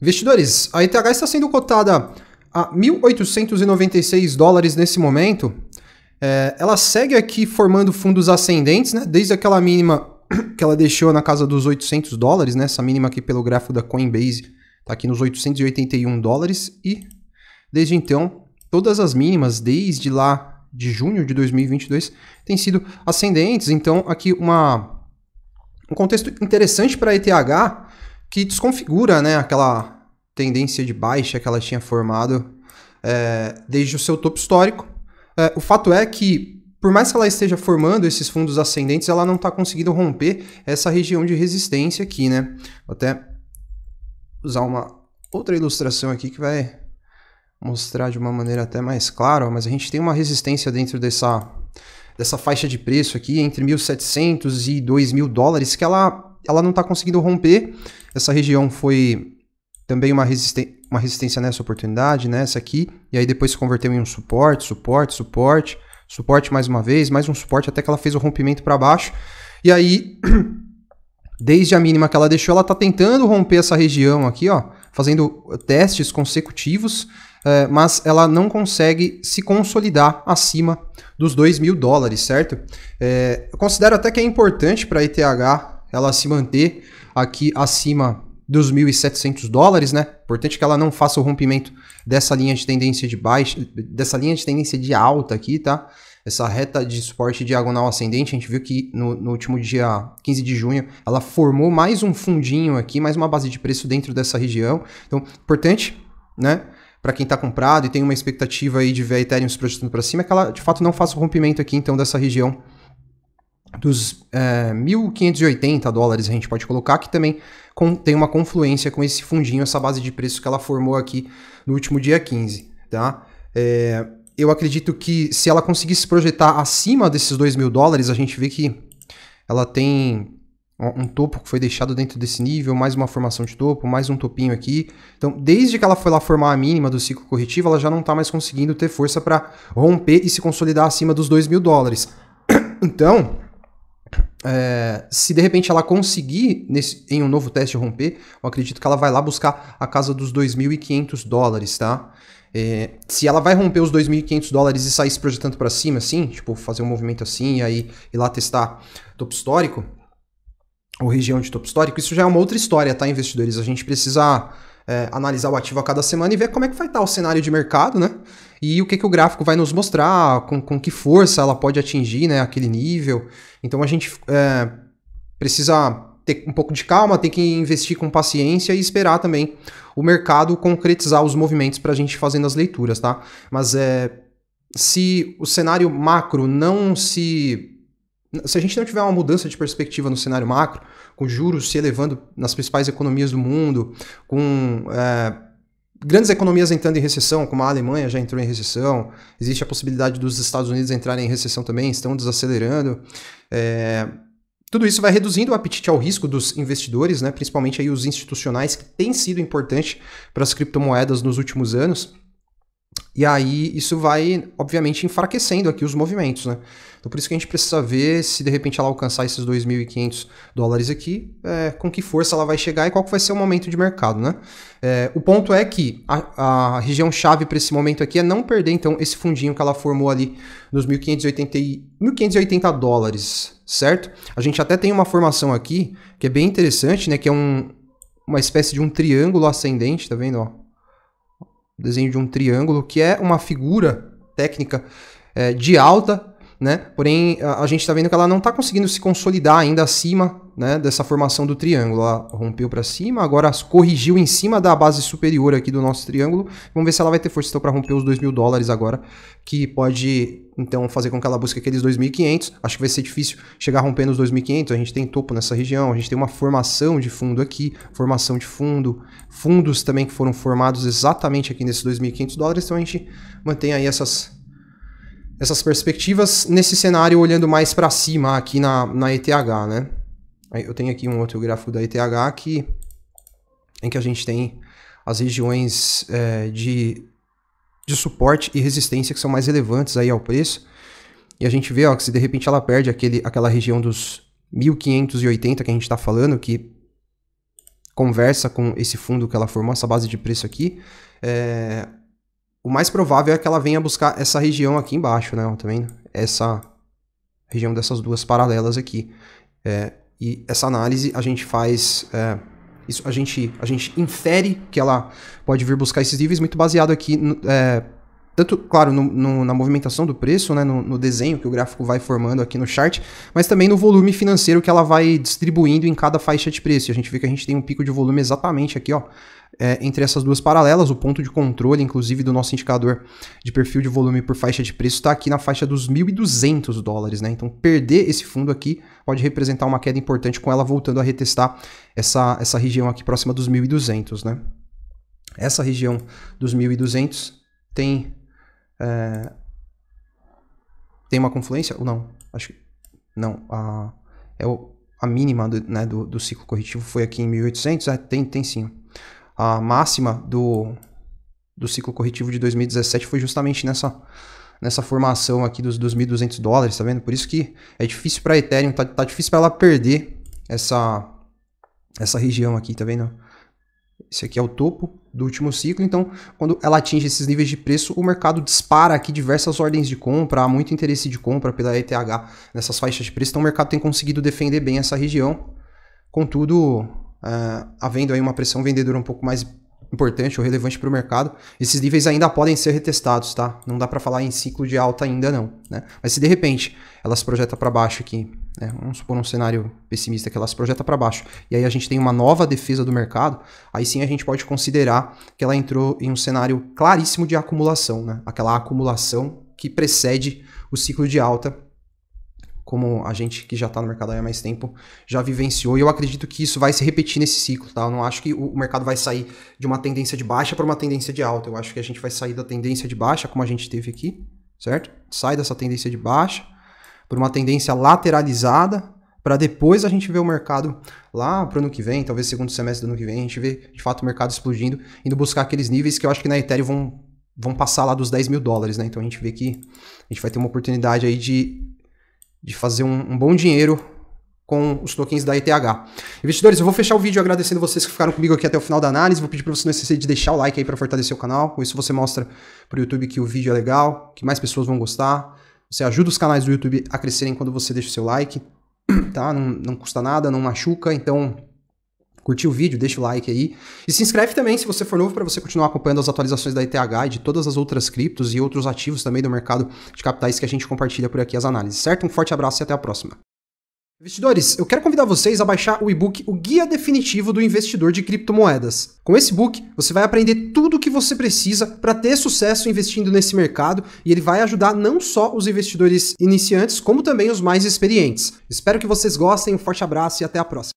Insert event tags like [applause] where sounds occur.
Investidores, a ETH está sendo cotada a 1.896 dólares nesse momento. É, ela segue aqui formando fundos ascendentes, né? Desde aquela mínima [coughs] que ela deixou na casa dos 800 dólares, né? Essa mínima aqui pelo gráfico da Coinbase está aqui nos 881 dólares e desde então todas as mínimas desde lá de junho de 2022 têm sido ascendentes. Então aqui uma um contexto interessante para a ETH que desconfigura né, aquela tendência de baixa que ela tinha formado é, desde o seu topo histórico. É, o fato é que, por mais que ela esteja formando esses fundos ascendentes, ela não está conseguindo romper essa região de resistência aqui, né? Vou até usar uma outra ilustração aqui que vai mostrar de uma maneira até mais clara, mas a gente tem uma resistência dentro dessa, dessa faixa de preço aqui, entre 1.700 e 2.000 dólares, que ela ela não está conseguindo romper. Essa região foi também uma, resisten uma resistência nessa oportunidade, nessa né, aqui, e aí depois se converteu em um suporte, suporte, suporte, suporte mais uma vez, mais um suporte até que ela fez o rompimento para baixo. E aí, [clears throat] desde a mínima que ela deixou, ela está tentando romper essa região aqui, ó, fazendo testes consecutivos, eh, mas ela não consegue se consolidar acima dos 2 mil dólares, certo? Eh, eu considero até que é importante para ETH ela se manter aqui acima dos 1.700 dólares, né? Importante que ela não faça o rompimento dessa linha de tendência de baixa, dessa linha de tendência de alta aqui, tá? Essa reta de suporte diagonal ascendente, a gente viu que no, no, último dia 15 de junho ela formou mais um fundinho aqui, mais uma base de preço dentro dessa região. Então, importante, né? Para quem está comprado e tem uma expectativa aí de ver a Ethereum se projetando para cima, é que ela de fato não faça o rompimento aqui então dessa região dos é, eh, 1.580 dólares, a gente pode colocar, que também tem uma confluência com esse fundinho, essa base de preço que ela formou aqui no último dia 15. Tá? É, eu acredito que se ela conseguisse projetar acima desses 2 mil dólares, a gente vê que ela tem um topo que foi deixado dentro desse nível, mais uma formação de topo, mais um topinho aqui. Então, desde que ela foi lá formar a mínima do ciclo corretivo, ela já não está mais conseguindo ter força para romper e se consolidar acima dos 2 mil dólares. [coughs] então, é, se de repente ela conseguir nesse, em um novo teste romper, eu acredito que ela vai lá buscar a casa dos 2.500 dólares, tá? É, se ela vai romper os 2.500 dólares e sair se projetando para cima, assim, tipo fazer um movimento assim e aí ir lá testar topo histórico, ou região de topo histórico, isso já é uma outra história, tá, investidores? A gente precisa é, analisar o ativo a cada semana e ver como é que vai estar tá o cenário de mercado, né? e o que, que o gráfico vai nos mostrar, com, com que força ela pode atingir né, aquele nível. Então a gente é, precisa ter um pouco de calma, tem que investir com paciência e esperar também o mercado concretizar os movimentos para a gente fazendo as leituras, tá? Mas é, se o cenário macro não se se a gente não tiver uma mudança de perspectiva no cenário macro, com juros se elevando nas principais economias do mundo, com é, grandes economias entrando em recessão, como a Alemanha já entrou em recessão, existe a possibilidade dos Estados Unidos entrarem em recessão também, estão desacelerando. É, tudo isso vai reduzindo o apetite ao risco dos investidores, né, principalmente aí os institucionais, que têm sido importante para as criptomoedas nos últimos anos. E aí isso vai, obviamente, enfraquecendo aqui os movimentos, né? Então por isso que a gente precisa ver se de repente ela alcançar esses 2.500 dólares aqui, é, com que força ela vai chegar e qual vai ser o momento de mercado, né? É, o ponto é que a, a região chave para esse momento aqui é não perder então esse fundinho que ela formou ali nos 1.580, 1.580 dólares, certo? A gente até tem uma formação aqui que é bem interessante, né? Que é um, uma espécie de um triângulo ascendente, tá vendo? Ó? desenho de um triângulo, que é uma figura técnica é, de alta, né? Porém, a, a gente está vendo que ela não está conseguindo se consolidar ainda acima né, dessa formação do triângulo. Ela rompeu para cima, agora corrigiu em cima da base superior aqui do nosso triângulo. Vamos ver se ela vai ter força então, para romper os 2 mil dólares agora, que pode então, fazer com que ela busque aqueles 2.500, acho que vai ser difícil chegar rompendo os 2.500. A gente tem topo nessa região, a gente tem uma formação de fundo aqui, formação de fundo, fundos também que foram formados exatamente aqui nesses 2.500 dólares. Então, a gente mantém aí essas, essas perspectivas nesse cenário olhando mais para cima aqui na, na ETH, né? Eu tenho aqui um outro gráfico da ETH que, em que a gente tem as regiões é, de de suporte e resistência que são mais relevantes aí ao preço. E a gente vê ó, que se de repente ela perde aquele, aquela região dos 1580 que a gente está falando, que conversa com esse fundo que ela formou, essa base de preço aqui, é... o mais provável é que ela venha buscar essa região aqui embaixo, né? também tá vendo? Essa região dessas duas paralelas aqui. É... E essa análise a gente faz é isso, a, gente, a gente infere que ela pode vir buscar esses níveis muito baseado aqui é, tanto, claro, no, no, na movimentação do preço, né, no, no, desenho que o gráfico vai formando aqui no chart, mas também no volume financeiro que ela vai distribuindo em cada faixa de preço. E a gente vê que a gente tem um pico de volume exatamente aqui, ó, é, entre essas duas paralelas, o ponto de controle, inclusive, do nosso indicador de perfil de volume por faixa de preço está aqui na faixa dos 1.200 dólares, né? Então, perder esse fundo aqui pode representar uma queda importante com ela voltando a retestar essa, essa região aqui próxima dos 1.200, né? Essa região dos 1.200 tem é... Tem uma confluência? ou Não, acho que. Não, a, é o, a mínima do, né, do, do, ciclo corretivo foi aqui em 1800, é, tem, tem sim. A máxima do, do ciclo corretivo de 2017 foi justamente nessa, nessa formação aqui dos 2.200 dólares, tá vendo? Por isso que é difícil para Ethereum, tá, tá difícil para ela perder essa, essa região aqui, tá vendo? Esse aqui é o topo do último ciclo, então quando ela atinge esses níveis de preço, o mercado dispara aqui diversas ordens de compra, há muito interesse de compra pela ETH nessas faixas de preço, então o mercado tem conseguido defender bem essa região. Contudo, é, havendo aí uma pressão vendedora é um pouco mais importante ou relevante para o mercado, esses níveis ainda podem ser retestados, tá? Não dá para falar em ciclo de alta ainda não, né? Mas se de repente elas projeta para baixo aqui né? Vamos supor um cenário pessimista que ela se projeta para baixo. E aí a gente tem uma nova defesa do mercado. Aí sim a gente pode considerar que ela entrou em um cenário claríssimo de acumulação, né? aquela acumulação que precede o ciclo de alta, como a gente que já está no mercado há mais tempo já vivenciou. E eu acredito que isso vai se repetir nesse ciclo. Tá? Eu não acho que o mercado vai sair de uma tendência de baixa para uma tendência de alta. Eu acho que a gente vai sair da tendência de baixa, como a gente teve aqui, certo? Sai dessa tendência de baixa por uma tendência lateralizada, para depois a gente ver o mercado lá para o ano que vem, talvez segundo semestre do ano que vem, a gente vê de fato o mercado explodindo, indo buscar aqueles níveis que eu acho que na Ethereum vão, vão passar lá dos 10 mil dólares, né? Então a gente vê que a gente vai ter uma oportunidade aí de, de fazer um, um bom dinheiro com os tokens da ETH. Investidores, eu vou fechar o vídeo agradecendo vocês que ficaram comigo aqui até o final da análise. Vou pedir para você não esquecer de deixar o like aí para fortalecer o canal. Com isso você mostra para o YouTube que o vídeo é legal, que mais pessoas vão gostar. Você ajuda os canais do YouTube a crescerem quando você deixa o seu like, [clears throat] tá? Não, não custa nada, não machuca, então curtiu o vídeo, deixa o like aí. E se inscreve também se você for novo para você continuar acompanhando as atualizações da ETH e de todas as outras criptos e outros ativos também do mercado de capitais que a gente compartilha por aqui as análises, certo? Um forte abraço e até a próxima. Investidores, eu quero convidar vocês a baixar o e-book O Guia Definitivo do Investidor de Criptomoedas. Com esse book, você vai aprender tudo o que você precisa para ter sucesso investindo nesse mercado e ele vai ajudar não só os investidores iniciantes, como também os mais experientes. Espero que vocês gostem, um forte abraço e até a próxima.